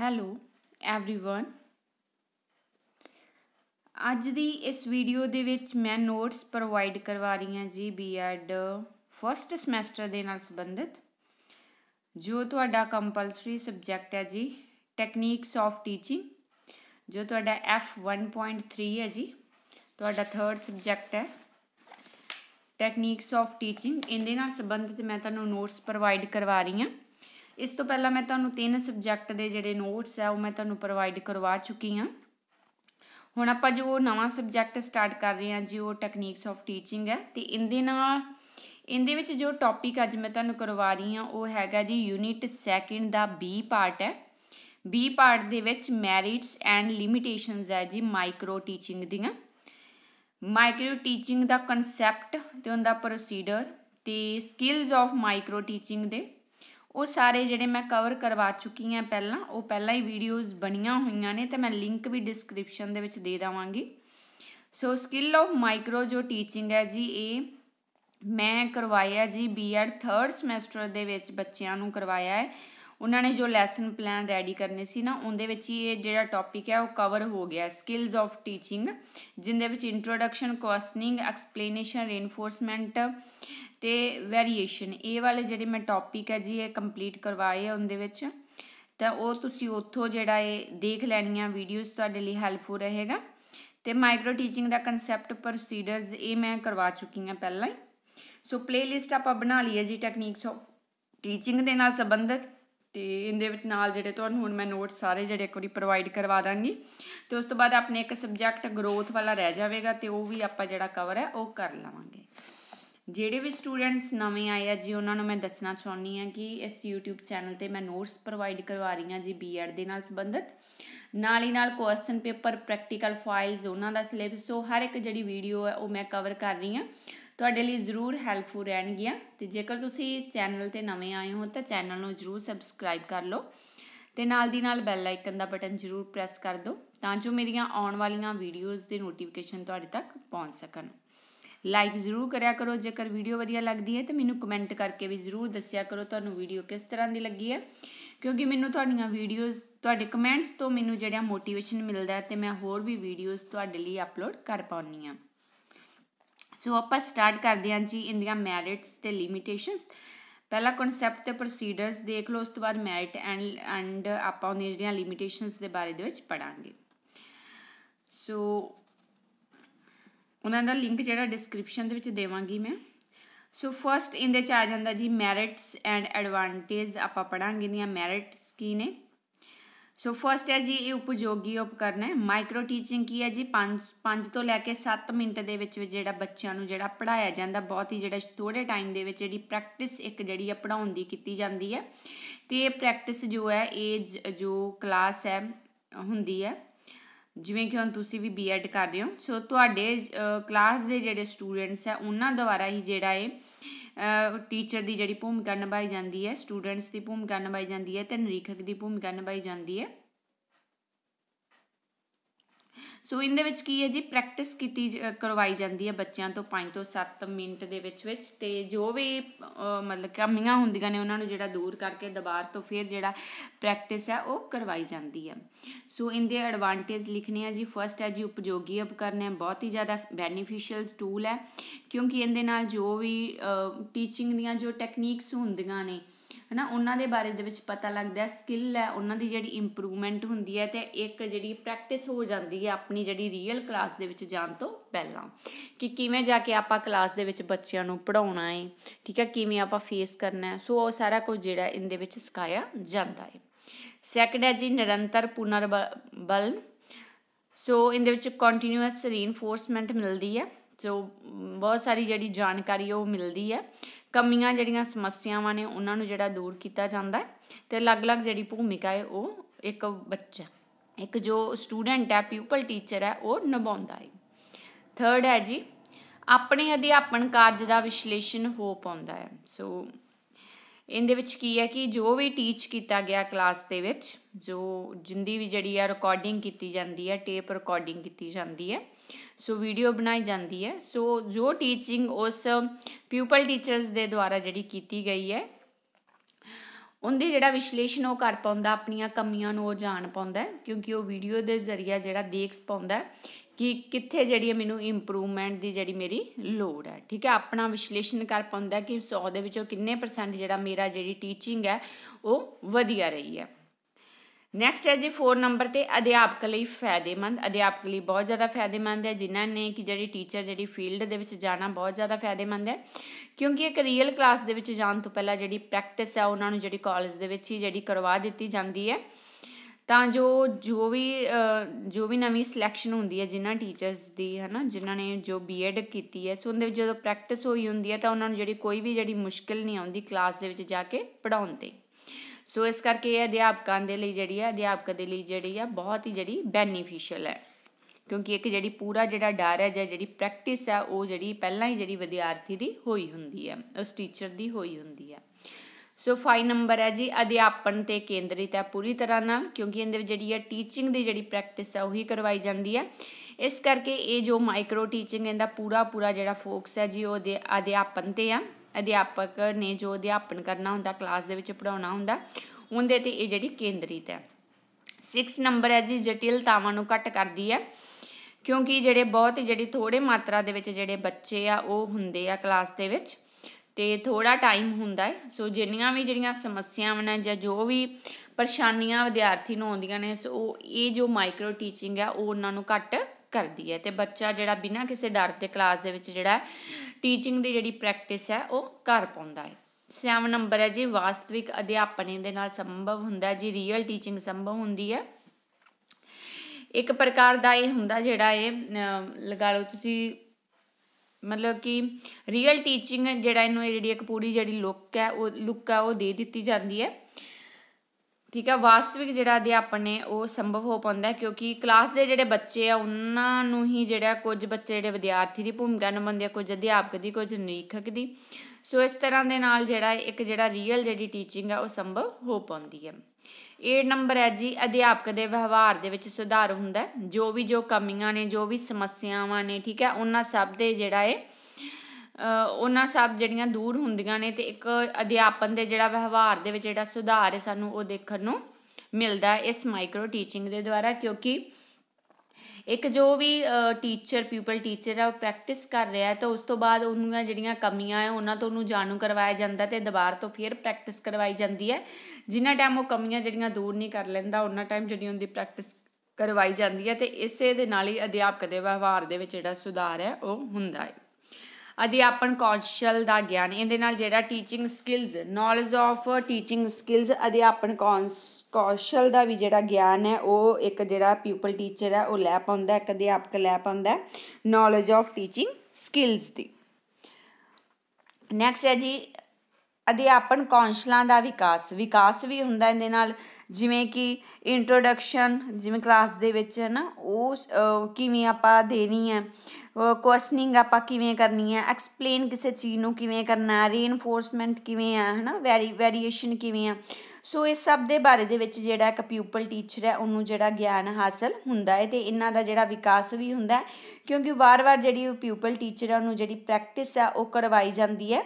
hello everyone ਅੱਜ ਦੀ ਇਸ video ਦੇ ਵਿੱਚ ਮੈਂ ਨੋਟਸ ਪ੍ਰੋਵਾਈਡ ਕਰਵਾ ਰਹੀ ਹਾਂ ਜੀ ਬੀਐਡ ਫਸਟ ਸਮੈਸਟਰ ਦੇ ਨਾਲ ਸੰਬੰਧਿਤ ਜੋ ਤੁਹਾਡਾ ਕੰਪਲਸਰੀ ਸਬਜੈਕਟ ਹੈ ਜੀ ਟੈਕਨੀਕਸ ਆਫ ਟੀਚਿੰਗ ਜੋ ਤੁਹਾਡਾ F1.3 ਹੈ ਜੀ ਤੁਹਾਡਾ ਥਰਡ ਸਬਜੈਕਟ ਹੈ ਟੈਕਨੀਕਸ ਆਫ ਟੀਚਿੰਗ ਇਹਦੇ ਨਾਲ ਸੰਬੰਧਿਤ ਮੈਂ ਤੁਹਾਨੂੰ ਨੋਟਸ ਪ੍ਰੋਵਾਈਡ ਕਰਵਾ ਰਹੀ ਹਾਂ ਇਸ ਤੋਂ ਪਹਿਲਾਂ ਮੈਂ ਤੁਹਾਨੂੰ ਤਿੰਨ ਸਬਜੈਕਟ ਦੇ ਜਿਹੜੇ ਨੋਟਸ ਆ ਉਹ ਮੈਂ ਤੁਹਾਨੂੰ ਪ੍ਰੋਵਾਈਡ ਕਰਵਾ ਚੁੱਕੀ ਹਾਂ ਹੁਣ ਆਪਾਂ ਜੋ ਨਵਾਂ ਸਬਜੈਕਟ ਸਟਾਰਟ ਕਰ ਰਹੇ ਹਾਂ ਜੀ ਉਹ ਟੈਕਨੀਕਸ ਆਫ ਟੀਚਿੰਗ ਹੈ ਤੇ ਇਹਦੇ ਨਾਲ ਇਹਦੇ ਵਿੱਚ ਜੋ ਟੌਪਿਕ ਅੱਜ ਮੈਂ ਤੁਹਾਨੂੰ ਕਰਵਾ ਰਹੀ ਹਾਂ ਉਹ ਹੈਗਾ ਜੀ ਯੂਨਿਟ ਸੈਕਿੰਡ ਦਾ ਬੀ ਪਾਰਟ ਹੈ ਬੀ ਪਾਰਟ ਦੇ ਵਿੱਚ ਮੈਰਿਟਸ ਐਂਡ ਲਿਮਿਟੇਸ਼ਨਸ ਹੈ ਜੀ ਮਾਈਕਰੋ ਟੀਚਿੰਗ ਦੀਆਂ ਮਾਈਕਰੋ ਟੀਚਿੰਗ ਦਾ ਕਨਸੈਪਟ ਤੇ ਉਹਦਾ ਪ੍ਰੋਸੀਡਰ ਤੇ ਸਕਿੱਲਸ ਆਫ ਮਾਈਕਰੋ ਟੀਚਿੰਗ ਦੇ ਉਹ ਸਾਰੇ ਜਿਹੜੇ ਮੈਂ ਕਵਰ ਕਰਵਾ ਚੁੱਕੀ ਹਾਂ ਪਹਿਲਾਂ ਉਹ ਪਹਿਲਾਂ ਹੀ ਵੀਡੀਓਜ਼ ਬਣੀਆਂ ਹੋਈਆਂ ਨੇ ਤੇ ਮੈਂ ਲਿੰਕ ਵੀ ਡਿਸਕ੍ਰਿਪਸ਼ਨ ਦੇ ਵਿੱਚ ਦੇ ਦਵਾਂਗੀ ਸੋ ਸਕਿੱਲ ਆਫ ਮਾਈਕਰੋ ਜੋ ਟੀਚਿੰਗ ਹੈ ਜੀ ਇਹ ਮੈਂ ਕਰਵਾਇਆ ਜੀ ਬੀਐਡ 3rd ਸਮੈਸਟਰ ਦੇ ਵਿੱਚ ਬੱਚਿਆਂ ਨੂੰ ਕਰਵਾਇਆ ਹੈ ਉਹਨਾਂ ਨੇ ਜੋ ਲੈਸਨ ਪਲਾਨ ਰੈਡੀ ਕਰਨੇ ਸੀ ਨਾ ਉਹਦੇ ਵਿੱਚ ਹੀ ਇਹ ਜਿਹੜਾ ਟੌਪਿਕ ਹੈ ਉਹ ਕਵਰ ਹੋ ਗਿਆ ਸਕਿੱਲਸ ਆਫ ਟੀਚਿੰਗ ਜਿੰਦੇ ਵਿੱਚ ਇੰਟਰੋਡਕਸ਼ਨ ਕੁਐਸਚਨਿੰਗ ਐਕਸਪਲੇਨੇਸ਼ਨ ਰੀਇਨਫੋਰਸਮੈਂਟ ਤੇ ਵੇਰੀਏਸ਼ਨ ਇਹ ਵਾਲੇ ਜਿਹੜੇ ਮੈਂ ਟੌਪਿਕ ਹੈ ਜੀ ਇਹ ਕੰਪਲੀਟ ਕਰਵਾਏ ਆ ਉਹਦੇ ਵਿੱਚ ਤਾਂ ਉਹ ਤੁਸੀਂ ਉੱਥੋਂ ਜਿਹੜਾ ਇਹ ਦੇਖ ਲੈਣੀਆਂ ਵੀਡੀਓਜ਼ ਤੁਹਾਡੇ ਲਈ ਹੈਲਪਫੁਲ ਰਹੇਗਾ ਤੇ ਮਾਈਕਰੋ ਟੀਚਿੰਗ ਦਾ ਕਨਸੈਪਟ ਪ੍ਰੋਸੀਡਰਸ ਇਹ ਮੈਂ ਕਰਵਾ ਚੁੱਕੀ ਹਾਂ ਪਹਿਲਾਂ ਹੀ ਸੋ ਪਲੇਲਿਸਟ ਆਪਾਂ ਬਣਾ ਲਈ ਹੈ ਜੀ ਟੈਕਨੀਕਸ ਆਫ ਟੀਚਿੰਗ ਦੇ ਨਾਲ ਸੰਬੰਧਿਤ ਤੇ ਇਹਦੇ ਵਿੱਚ ਨਾਲ ਜਿਹੜੇ ਤੁਹਾਨੂੰ ਹੁਣ ਮੈਂ ਨੋਟਸ ਸਾਰੇ ਜਿਹੜੇ ਇੱਕ ਵਾਰੀ ਪ੍ਰੋਵਾਈਡ ਕਰਵਾ ਦਾਂਗੀ ਤੇ ਉਸ ਤੋਂ ਬਾਅਦ ਆਪਣੇ ਇੱਕ ਸਬਜੈਕਟ ਗਰੋਥ ਵਾਲਾ ਰਹਿ ਜਾਵੇਗਾ ਤੇ ਉਹ ਵੀ ਆਪਾਂ ਜਿਹੜਾ ਕਵਰ ਹੈ ਉਹ ਕਰ ਲਵਾਂਗੇ ਜਿਹੜੇ ਵੀ ਸਟੂਡੈਂਟਸ ਨਵੇਂ ਆਏ ਆ ਜੀ ਉਹਨਾਂ ਨੂੰ ਮੈਂ ਦੱਸਣਾ ਚਾਹੁੰਨੀ ਆ ਕਿ ਇਸ YouTube ਚੈਨਲ ਤੇ ਮੈਂ ਨੋਟਸ ਪ੍ਰੋਵਾਈਡ ਕਰਵਾ ਰਹੀ ਆ ਜੀ ਬੀਐਡ ਦੇ ਨਾਲ ਸੰਬੰਧਿਤ ਨਾਲ ਹੀ ਨਾਲ ਕੁਐਸਚਨ ਪੇਪਰ ਪ੍ਰੈਕਟੀਕਲ ਫਾਈਲਸ ਉਹਨਾਂ ਦਾ ਸਿਲੇਬਸ ਸੋ ਹਰ ਇੱਕ ਜਿਹੜੀ ਵੀਡੀਓ ਹੈ ਉਹ ਮੈਂ ਕਵਰ ਕਰ ਰਹੀ ਆ ਤੁਹਾਡੇ ਲਈ ਜ਼ਰੂਰ ਹੈਲਪਫੁਲ ਰਹਿਣਗੀਆਂ ਤੇ ਜੇਕਰ ਤੁਸੀਂ ਚੈਨਲ ਤੇ ਨਵੇਂ ਆਏ ਹੋ ਤਾਂ ਚੈਨਲ ਨੂੰ ਜ਼ਰੂਰ ਸਬਸਕ੍ਰਾਈਬ ਕਰ ਲਓ ਤੇ ਨਾਲ ਦੀ ਨਾਲ ਬੈਲ ਆਈਕਨ ਦਾ ਬਟਨ ਜ਼ਰੂਰ ਪ੍ਰੈਸ ਕਰ ਦਿਓ ਤਾਂ ਜੋ ਮੇਰੀਆਂ ਆਉਣ ਵਾਲੀਆਂ ਵੀਡੀਓਜ਼ ਦੇ ਨੋਟੀਫਿਕੇਸ਼ਨ ਤੁਹਾਡੇ ਤੱਕ ਪਹੁੰਚ ਸਕਣ ਲਾਈਕ ਜ਼ਰੂਰ ਕਰਿਆ ਕਰੋ ਜੇਕਰ ਵੀਡੀਓ ਵਧੀਆ ਲੱਗਦੀ ਹੈ ਤੇ ਮੈਨੂੰ ਕਮੈਂਟ ਕਰਕੇ ਵੀ ਜ਼ਰੂਰ ਦੱਸਿਆ ਕਰੋ ਤੁਹਾਨੂੰ ਵੀਡੀਓ ਕਿਸ ਤਰ੍ਹਾਂ ਦੀ ਲੱਗੀ ਹੈ ਕਿਉਂਕਿ ਮੈਨੂੰ ਤੁਹਾਡੀਆਂ ਵੀਡੀਓਜ਼ ਤੁਹਾਡੇ ਕਮੈਂਟਸ ਤੋਂ ਮੈਨੂੰ ਜਿਹੜਾ ਮੋਟੀਵੇਸ਼ਨ ਮਿਲਦਾ ਹੈ ਤੇ ਮੈਂ ਹੋਰ ਵੀ ਵੀਡੀਓਜ਼ ਤੁਹਾਡੇ ਲਈ ਅਪਲੋਡ ਕਰ ਪਾਉਣੀ ਆ ਸੋ ਆਪਾਂ ਸਟਾਰਟ ਕਰਦੇ ਹਾਂ ਜੀ ਇੰਦੀਆਂ ਮੈਰਿਟਸ ਤੇ ਲਿਮਿਟੇਸ਼ਨਸ ਪਹਿਲਾ ਕਨਸੈਪਟ ਤੇ ਪ੍ਰੋਸੀਡਰਸ ਦੇਖ ਲਓ ਉਸ ਤੋਂ ਬਾਅਦ ਮੈਰਿਟ ਐਂਡ ਐਂਡ ਆਪਾਂ ਉਹਨਾਂ ਜਿਹੜੀਆਂ ਲਿਮਿਟੇਸ਼ਨਸ ਦੇ ਬਾਰੇ ਦੇ ਵਿੱਚ ਪੜਾਂਗੇ ਸੋ ਉਹਨਾਂ ਦਾ ਲਿੰਕ ਜਿਹੜਾ ਡਿਸਕ੍ਰਿਪਸ਼ਨ ਦੇ ਵਿੱਚ ਦੇਵਾਂਗੀ ਮੈਂ ਸੋ ਫਰਸਟ ਇਹਦੇ ਚ ਆ ਜਾਂਦਾ ਜੀ ਮੈਰਿਟਸ ਐਂਡ ਐਡਵਾਂਟੇਜ ਆਪਾਂ ਪੜਾਂਗੇ ਦੀਆਂ ਮੈਰਿਟਸ ਕੀ ਨੇ ਸੋ ਫਰਸਟ ਹੈ ਜੀ ਇਹ ਉਪਯੋਗੀ ਉਪਕਰਨ ਹੈ ਮਾਈਕਰੋ ਟੀਚਿੰਗ ਕੀ ਹੈ ਜੀ 5 5 ਤੋਂ ਲੈ ਕੇ 7 ਮਿੰਟ ਦੇ ਵਿੱਚ ਵਿੱਚ ਜਿਹੜਾ ਬੱਚਿਆਂ ਨੂੰ ਜਿਹੜਾ ਪੜਾਇਆ ਜਾਂਦਾ ਬਹੁਤ ਹੀ ਜਿਹੜਾ ਥੋੜੇ ਟਾਈਮ ਦੇ ਵਿੱਚ ਜਿਹੜੀ ਪ੍ਰੈਕਟਿਸ ਇੱਕ ਜਿਹੜੀ ਆ ਪੜਾਉਣ ਦੀ ਕੀਤੀ ਜਾਂਦੀ ਹੈ ਤੇ ਇਹ ਪ੍ਰੈਕਟਿਸ ਜੋ ਹੈ ਇਹ ਜੋ ਕਲਾਸ ਹੈ ਹੁੰਦੀ ਹੈ ਜਿਵੇਂ ਕਿ ਹੁਣ ਤੁਸੀਂ ਵੀ ਬੀਐਡ ਕਰ ਰਹੇ ਹੋ ਸੋ ਤੁਹਾਡੇ ਕਲਾਸ ਦੇ ਜਿਹੜੇ ਸਟੂਡੈਂਟਸ ਹੈ ਉਹਨਾਂ ਦੁਆਰਾ ਹੀ ਜਿਹੜਾ ਹੈ ਟੀਚਰ ਦੀ ਜਿਹੜੀ ਭੂਮਿਕਾ ਨਿਭਾਈ ਜਾਂਦੀ ਹੈ ਸਟੂਡੈਂਟਸ ਦੀ ਭੂਮਿਕਾ ਨਿਭਾਈ ਜਾਂਦੀ ਹੈ ਤੇ ਨਿਰੀਖਕ ਦੀ ਭੂਮਿਕਾ ਨਿਭਾਈ ਜਾਂਦੀ ਹੈ ਸੋ ਇਹਦੇ ਵਿੱਚ ਕੀ ਹੈ ਜੀ ਪ੍ਰੈਕਟਿਸ ਕੀਤੀ ਕਰਵਾਈ ਜਾਂਦੀ ਹੈ ਬੱਚਿਆਂ ਤੋਂ 5 ਤੋਂ 7 ਮਿੰਟ ਦੇ ਵਿੱਚ ਵਿੱਚ ਤੇ ਜੋ ਵੀ ਮਤਲਬ ਕਮੀਆਂ ਹੁੰਦੀਆਂ ਨੇ ਉਹਨਾਂ ਨੂੰ ਜਿਹੜਾ ਦੂਰ ਕਰਕੇ ਦੁਬਾਰ ਤੋਂ ਫਿਰ ਜਿਹੜਾ ਪ੍ਰੈਕਟਿਸ ਹੈ ਉਹ ਕਰਵਾਈ ਜਾਂਦੀ ਹੈ ਸੋ ਇਹਦੇ ਐਡਵਾਂਟੇਜ ਲਿਖਨੇ ਆ ਜੀ ਫਰਸਟ ਹੈ ਜੀ ਉਪਯੋਗੀ ਉਪਕਰਨ ਹੈ ਬਹੁਤ ਹੀ ਜ਼ਿਆਦਾ ਬੈਨੀਫੀਸ਼ੀਅਲ ਟੂਲ ਹੈ ਕਿਉਂਕਿ ਇਹਦੇ ਨਾਲ ਜੋ ਵੀ ਟੀਚਿੰਗ ਦੀਆਂ ਜੋ ਟੈਕਨੀਕਸ ਹੁੰਦੀਆਂ ਨੇ ਹਨਾ ਉਹਨਾਂ ਦੇ ਬਾਰੇ ਦੇ ਵਿੱਚ ਪਤਾ ਲੱਗਦਾ ਹੈ ਸਕਿੱਲ ਹੈ ਉਹਨਾਂ ਦੀ ਜਿਹੜੀ ਇੰਪਰੂਵਮੈਂਟ ਹੁੰਦੀ ਹੈ ਤੇ ਇੱਕ ਜਿਹੜੀ ਪ੍ਰੈਕਟਿਸ ਹੋ ਜਾਂਦੀ ਹੈ ਆਪਣੀ ਜਿਹੜੀ ਰੀਅਲ ਕਲਾਸ ਦੇ ਵਿੱਚ ਜਾਣ ਤੋਂ ਪਹਿਲਾਂ ਕਿ ਕਿਵੇਂ ਜਾ ਕੇ ਆਪਾਂ ਕਲਾਸ ਦੇ ਵਿੱਚ ਬੱਚਿਆਂ ਨੂੰ ਪੜਾਉਣਾ ਹੈ ਠੀਕ ਹੈ ਕਿਵੇਂ ਆਪਾਂ ਫੇਸ ਕਰਨਾ ਹੈ ਸੋ ਉਹ ਸਾਰਾ ਕੁਝ ਜਿਹੜਾ ਇਹਦੇ ਵਿੱਚ ਸਿਖਾਇਆ ਜਾਂਦਾ ਹੈ ਸੈਕੰਡ ਹੈ ਜੀ ਨਿਰੰਤਰ ਪੁਨਰਬਲ ਸੋ ਇਹਦੇ ਵਿੱਚ ਕੰਟੀਨਿਊਅਸ ਰੀਇਨਫੋਰਸਮੈਂਟ ਮਿਲਦੀ ਹੈ ਸੋ ਬਹੁਤ ਸਾਰੀ ਜਿਹੜੀ ਜਾਣਕਾਰੀ ਉਹ ਮਿਲਦੀ ਹੈ ਕਮੀਆਂ ਜਿਹੜੀਆਂ ਸਮੱਸਿਆਵਾਂ ਨੇ ਉਹਨਾਂ ਨੂੰ ਜਿਹੜਾ ਦੂਰ ਕੀਤਾ ਜਾਂਦਾ ਹੈ ਤੇ ਅਲੱਗ-ਅਲੱਗ ਜਿਹੜੀ ਭੂਮਿਕਾ ਹੈ ਉਹ ਇੱਕ ਬੱਚਾ ਇੱਕ ਜੋ ਸਟੂਡੈਂਟ ਹੈ ਪੀਪਲ ਟੀਚਰ ਹੈ ਉਹ ਨਿਭਾਉਂਦਾ ਹੈ ਥਰਡ ਹੈ ਜੀ ਆਪਣੇ ਅਧਿਆਪਨ ਕਾਰਜ ਦਾ ਵਿਸ਼ਲੇਸ਼ਣ ਹੋ ਪਾਉਂਦਾ ਹੈ ਸੋ ਇਹਦੇ ਵਿੱਚ ਕੀ ਹੈ ਕਿ ਜੋ ਵੀ ਟੀਚ ਕੀਤਾ ਗਿਆ ਕਲਾਸ ਦੇ ਵਿੱਚ ਜੋ ਜਿੰਦੀ ਵੀ ਜਿਹੜੀ ਆ ਰਿਕਾਰਡਿੰਗ ਕੀਤੀ ਜਾਂਦੀ ਹੈ ਟੇਪ ਰਿਕਾਰਡਿੰਗ ਕੀਤੀ ਜਾਂਦੀ ਹੈ ਸੋ ਵੀਡੀਓ ਬਣਾਈ ਜਾਂਦੀ ਹੈ ਸੋ ਜੋ ਟੀਚਿੰਗ ਉਸ ਪਿਊਪਲ ਟੀਚਰਸ ਦੇ ਦੁਆਰਾ ਜਿਹੜੀ ਕੀਤੀ ਗਈ ਹੈ ਉਹਦੇ ਜਿਹੜਾ ਵਿਸ਼ਲੇਸ਼ਣ ਉਹ ਕਰ ਪਾਉਂਦਾ ਆਪਣੀਆਂ ਕਮੀਆਂ ਨੂੰ ਉਹ ਜਾਣ ਪਾਉਂਦਾ ਕਿਉਂਕਿ ਉਹ ਵੀਡੀਓ ਦੇ ਜ਼ਰੀਆ ਜਿਹੜਾ ਦੇਖ ਪਾਉਂਦਾ ਕਿ ਕਿੱਥੇ ਜਿਹੜੀ ਮੈਨੂੰ ਇੰਪਰੂਵਮੈਂਟ ਦੀ ਜਿਹੜੀ ਮੇਰੀ ਲੋੜ ਹੈ ਠੀਕ ਹੈ ਆਪਣਾ ਵਿਸ਼ਲੇਸ਼ਣ ਕਰ ਪਾਉਂਦਾ ਕਿ 100 ਦੇ ਵਿੱਚੋਂ ਕਿੰਨੇ ਪਰਸੈਂਟ ਜਿਹੜਾ ਮੇਰਾ ਜਿਹੜੀ ਟੀਚਿੰਗ ਹੈ ਉਹ ਵਧੀਆ ਰਹੀ ਹੈ ਨੈਕਸਟ ਹੈ ਜੀ 4 ਨੰਬਰ ਤੇ ਅਧਿਆਪਕ ਲਈ ਫਾਇਦੇਮੰਦ ਅਧਿਆਪਕ ਲਈ ਬਹੁਤ ਜ਼ਿਆਦਾ ਫਾਇਦੇਮੰਦ ਹੈ ਜਿਨ੍ਹਾਂ ਨੇ ਕਿ ਜਿਹੜੀ ਟੀਚਰ ਜਿਹੜੀ ਫੀਲਡ ਦੇ ਵਿੱਚ ਜਾਣਾ ਬਹੁਤ ਜ਼ਿਆਦਾ ਫਾਇਦੇਮੰਦ ਹੈ ਕਿਉਂਕਿ ਇੱਕ ਰੀਅਲ ਕਲਾਸ ਦੇ ਵਿੱਚ ਜਾਣ ਤੋਂ ਪਹਿਲਾਂ ਜਿਹੜੀ ਪ੍ਰੈਕਟਿਸ ਹੈ ਉਹਨਾਂ ਨੂੰ ਜਿਹੜੀ ਕਾਲਜ ਦੇ ਵਿੱਚ ਹੀ ਜਿਹੜੀ ਕਰਵਾ ਦਿੱਤੀ ਜਾਂਦੀ ਹੈ ਤਾਂ ਜੋ ਜੋ ਵੀ ਜੋ ਵੀ ਨਵੀਂ ਸਿਲੈਕਸ਼ਨ ਹੁੰਦੀ ਹੈ ਜਿਨ੍ਹਾਂ ਟੀਚਰਸ ਦੀ ਹਨਾ ਜਿਨ੍ਹਾਂ ਨੇ ਜੋ ਬੀਐਡ ਕੀਤੀ ਹੈ ਸੋ ਉਹਦੇ ਵਿੱਚ ਜਦੋਂ ਪ੍ਰੈਕਟਿਸ ਹੋਈ ਹੁੰਦੀ ਹੈ ਤਾਂ ਉਹਨਾਂ ਨੂੰ ਜਿਹੜੀ ਕੋਈ ਵੀ ਜਿਹੜੀ ਮੁਸ਼ਕਲ ਨਹੀਂ ਆਉਂਦੀ ਕਲਾਸ ਦੇ ਵਿੱਚ ਜਾ ਕੇ ਪੜਾਉਣ ਤੇ ਸੋ ਇਸ ਕਰਕੇ ਇਹ ਅਧਿਆਪਕਾਂ ਦੇ ਲਈ ਜਿਹੜੀ ਹੈ ਅਧਿਆਪਕ ਦੇ ਲਈ ਜਿਹੜੀ ਹੈ ਬਹੁਤ ਹੀ ਜਿਹੜੀ ਬੈਨੀਫੀਸ਼ੀਅਲ ਹੈ ਕਿਉਂਕਿ ਇੱਕ ਜਿਹੜੀ ਪੂਰਾ ਜਿਹੜਾ ਡਰ ਹੈ ਜਾਂ ਜਿਹੜੀ ਪ੍ਰੈਕਟਿਸ ਹੈ ਉਹ ਜਿਹੜੀ ਪਹਿਲਾਂ ਹੀ ਜਿਹੜੀ ਵਿਦਿਆਰਥੀ ਦੀ ਹੋਈ ਹੁੰਦੀ ਹੈ ਉਸ ਟੀਚਰ ਦੀ ਹੋਈ ਹੁੰਦੀ ਹੈ ਸੋ 5 ਨੰਬਰ ਹੈ ਜੀ ਅਧਿਆਪਨ ਤੇ ਕੇਂਦਰਿਤ ਹੈ ਪੂਰੀ ਤਰ੍ਹਾਂ ਨਾਲ ਕਿਉਂਕਿ ਇਹਦੇ ਵਿੱਚ ਜਿਹੜੀ ਹੈ ਟੀਚਿੰਗ ਦੀ ਜਿਹੜੀ ਪ੍ਰੈਕਟਿਸ ਹੈ ਉਹੀ ਕਰਵਾਈ ਜਾਂਦੀ ਹੈ ਇਸ ਕਰਕੇ ਇਹ ਜੋ ਮਾਈਕਰੋ ਟੀਚਿੰਗ ਇਹਦਾ ਪੂਰਾ ਪੂਰਾ ਜਿਹੜਾ ਫੋਕਸ ਹੈ ਜੀ ਉਹ ਅਧਿਆਪਨ ਤੇ ਆ ਅਧਿਆਪਕ ਨੇ ਜੋ ਅਧਿਆਪਨ ਕਰਨਾ ਹੁੰਦਾ ਕਲਾਸ ਦੇ ਵਿੱਚ ਪੜਾਉਣਾ ਹੁੰਦਾ ਉਹਦੇ ਤੇ ਇਹ ਜਿਹੜੀ ਕੇਂਦਰਿਤ ਹੈ 6 ਨੰਬਰ ਹੈ ਜੀ ਜਟਿਲਤਾਵਾਂ ਨੂੰ ਘਟ ਕਰਦੀ ਹੈ ਕਿਉਂਕਿ ਜਿਹੜੇ ਬਹੁਤ ਜਿਹੜੀ ਥੋੜੇ ਮਾਤਰਾ ਦੇ ਵਿੱਚ ਜਿਹੜੇ ਬੱਚੇ ਆ ਉਹ ਹੁੰਦੇ ਆ ਕਲਾਸ ਦੇ ਵਿੱਚ ਤੇ ਥੋੜਾ ਟਾਈਮ ਹੁੰਦਾ ਹੈ ਸੋ ਜਿੰਨੀਆਂ ਵੀ ਜਿਹੜੀਆਂ ਸਮੱਸਿਆਵਾਂ ਨੇ ਜਾਂ ਜੋ ਵੀ ਪਰੇਸ਼ਾਨੀਆਂ ਵਿਦਿਆਰਥੀ ਨੂੰ ਆਉਂਦੀਆਂ ਨੇ ਸੋ ਇਹ ਜੋ ਮਾਈਕਰੋ ਟੀਚਿੰਗ ਹੈ ਉਹ ਉਹਨਾਂ ਨੂੰ ਘੱਟ ਕਰਦੀ ਹੈ ਤੇ ਬੱਚਾ ਜਿਹੜਾ ਬਿਨਾਂ ਕਿਸੇ ਡਰ ਤੇ ਕਲਾਸ ਦੇ ਵਿੱਚ ਜਿਹੜਾ ਟੀਚਿੰਗ ਦੀ ਜਿਹੜੀ ਪ੍ਰੈਕਟਿਸ ਹੈ ਉਹ ਕਰ ਪਾਉਂਦਾ ਹੈ 7 ਨੰਬਰ ਹੈ ਜੀ ਵਾਸਤਵਿਕ ਅਧਿਆਪਨ ਦੇ ਨਾਲ ਸੰਭਵ ਹੁੰਦਾ ਜੀ ਰੀਅਲ ਟੀਚਿੰਗ ਸੰਭਵ ਹੁੰਦੀ ਹੈ ਇੱਕ ਪ੍ਰਕਾਰ ਦਾ ਇਹ ਹੁੰਦਾ ਜਿਹੜਾ ਇਹ ਲਗਾ ਲਓ ਤੁਸੀਂ ਮਤਲਬ ਕਿ ਰੀਅਲ ਟੀਚਿੰਗ ਜਿਹੜਾ ਇਹਨੂੰ ਇਹ ਜਿਹੜੀ ਇੱਕ ਪੂਰੀ ਜਿਹੜੀ ਲੁੱਕ ਹੈ ਉਹ ਲੁੱਕ ਆ ਉਹ ਦੇ ਦਿੱਤੀ ਜਾਂਦੀ ਹੈ ਠੀਕ ਹੈ ਵਾਸਤਵਿਕ ਜਿਹੜਾ ਅਧਿਆਪਨ ਨੇ ਉਹ ਸੰਭਵ ਹੋ ਪਾਉਂਦਾ ਕਿਉਂਕਿ ਕਲਾਸ ਦੇ ਜਿਹੜੇ ਬੱਚੇ ਆ ਉਹਨਾਂ ਨੂੰ ਹੀ ਜਿਹੜਾ ਕੁਝ ਬੱਚੇ ਜਿਹੜੇ ਵਿਦਿਆਰਥੀ ਦੀ ਭੂਮਿਕਾ ਨਿਭਾਉਂਦੇ ਆ ਕੁਝ ਅਧਿਆਪਕ ਦੀ ਕੁਝ ਨਿਰੀਖਕ ਦੀ ਸੋ ਇਸ ਤਰ੍ਹਾਂ ਦੇ ਨਾਲ ਜਿਹੜਾ ਇੱਕ ਜਿਹੜਾ ਰੀਅਲ ਜਿਹੜੀ ਟੀਚਿੰਗ ਆ ਉਹ ਸੰਭਵ ਹੋ ਪਾਉਂਦੀ ਹੈ 8 ਨੰਬਰ ਹੈ ਜੀ ਅਧਿਆਪਕ ਦੇ ਵਿਵਹਾਰ ਦੇ ਵਿੱਚ ਸੁਧਾਰ ਹੁੰਦਾ ਜੋ ਵੀ ਜੋ ਕਮੀਆਂ ਨੇ ਜੋ ਵੀ ਸਮੱਸਿਆਵਾਂ ਨੇ ਠੀਕ ਹੈ ਉਹਨਾਂ ਸਭ ਦੇ ਜਿਹੜਾ ਹੈ ਉਹਨਾਂ ਸਭ ਜਿਹੜੀਆਂ ਦੂਰ ਹੁੰਦੀਆਂ ਨੇ ਤੇ ਇੱਕ ਅਧਿਆਪਨ ਦੇ ਜਿਹੜਾ ਵਿਵਹਾਰ ਦੇ ਵਿੱਚ ਜਿਹੜਾ ਸੁਧਾਰ ਹੈ ਸਾਨੂੰ ਉਹ ਦੇਖਣ ਨੂੰ ਮਿਲਦਾ ਇਸ ਮਾਈਕਰੋ ਟੀਚਿੰਗ ਦੇ ਦੁਆਰਾ ਕਿਉਂਕਿ ਇੱਕ ਜੋ ਵੀ ਟੀਚਰ ਪੀਪਲ ਟੀਚਰ ਆ ਉਹ ਪ੍ਰੈਕਟਿਸ ਕਰ ਰਿਹਾ ਤਾਂ ਉਸ ਤੋਂ ਬਾਅਦ ਉਹਨੂੰ ਜਿਹੜੀਆਂ ਕਮੀਆਂ ਆ ਉਹਨਾਂ ਤੋਂ ਉਹਨੂੰ ਜਾਣੂ ਕਰਵਾਇਆ ਜਾਂਦਾ ਤੇ ਦੁਬਾਰ ਤੋਂ ਫਿਰ ਪ੍ਰੈਕਟਿਸ ਕਰਵਾਈ ਜਾਂਦੀ ਹੈ ਜਿੰਨਾ ਟਾਈਮ ਉਹ ਕਮੀਆਂ ਜਿਹੜੀਆਂ ਦੂਰ ਨਹੀਂ ਕਰ ਲੈਂਦਾ ਉਹਨਾਂ ਟਾਈਮ ਜਿਹੜੀ ਉਹਦੀ ਪ੍ਰੈਕਟਿਸ ਕਰਵਾਈ ਜਾਂਦੀ ਹੈ ਤੇ ਇਸੇ ਦੇ ਨਾਲ ਹੀ ਅਧਿਆਪਕ ਦੇ ਵਿਵਹਾਰ ਦੇ ਵਿੱਚ ਜਿਹੜਾ ਸੁਧਾਰ ਹੈ ਉਹ ਹੁੰਦਾ ਹੈ ਅਧਿਆਪਨ ਕੌਸ਼ਲ ਦਾ ਗਿਆਨ ਇਹਦੇ ਨਾਲ ਜਿਹੜਾ teaching skills knowledge of teaching skills ਅਧਿਆਪਨ ਕੌਸ਼ਲ ਦਾ ਵੀ ਜਿਹੜਾ ਗਿਆਨ ਹੈ ਉਹ ਇੱਕ ਜਿਹੜਾ ਪੀਪਲ ਟੀਚਰ ਹੈ ਉਹ ਲੈ ਪਾਉਂਦਾ ਇੱਕ ਅਧਿਆਪਕ ਲੈ ਪਾਉਂਦਾ ਨੌਲੇਜ ਆਫ ਟੀਚਿੰਗ ਸਕਿਲਸ ਦੀ ਨੈਕਸਟ ਹੈ ਜੀ ਅਧਿਆਪਨ ਕੌਂਸਲਾਂ ਦਾ ਵਿਕਾਸ ਵਿਕਾਸ ਵੀ ਹੁੰਦਾ ਇਹਦੇ ਨਾਲ ਜਿਵੇਂ ਕਿ ਇੰਟਰੋਡਕਸ਼ਨ ਜਿਵੇਂ ਕਲਾਸ ਦੇ ਵਿੱਚ ਹੈ ਨਾ ਉਹ ਕਿਵੇਂ ਆਪਾਂ ਦੇਣੀ ਹੈ ਕੁਐਸਚਨਿੰਗ ਆਪਾਂ ਕਿਵੇਂ ਕਰਨੀ ਹੈ ਐਕਸਪਲੇਨ ਕਿਸੇ ਚੀਜ਼ ਨੂੰ ਕਿਵੇਂ ਕਰਨਾ ਰੀਇਨਫੋਰਸਮੈਂਟ ਕਿਵੇਂ ਆ ਹਨਾ ਵੈਰੀ ਵੈਰੀਏਸ਼ਨ ਕਿਵੇਂ ਆ ਸੋ ਇਸ ਸਭ ਦੇ ਬਾਰੇ ਦੇ ਵਿੱਚ ਜਿਹੜਾ ਇੱਕ ਪਿਊਪਲ ਟੀਚਰ ਹੈ ਉਹਨੂੰ ਜਿਹੜਾ ਗਿਆਨ ਹਾਸਲ ਹੁੰਦਾ ਹੈ ਤੇ ਇਹਨਾਂ ਦਾ ਜਿਹੜਾ ਵਿਕਾਸ ਵੀ ਹੁੰਦਾ ਹੈ ਕਿਉਂਕਿ ਵਾਰ-ਵਾਰ ਜਿਹੜੀ ਪਿਊਪਲ ਟੀਚਰ ਹੈ ਉਹਨੂੰ ਜਿਹੜੀ ਪ੍ਰੈਕਟਿਸ ਹੈ ਉਹ ਕਰਵਾਈ ਜਾਂਦੀ ਹੈ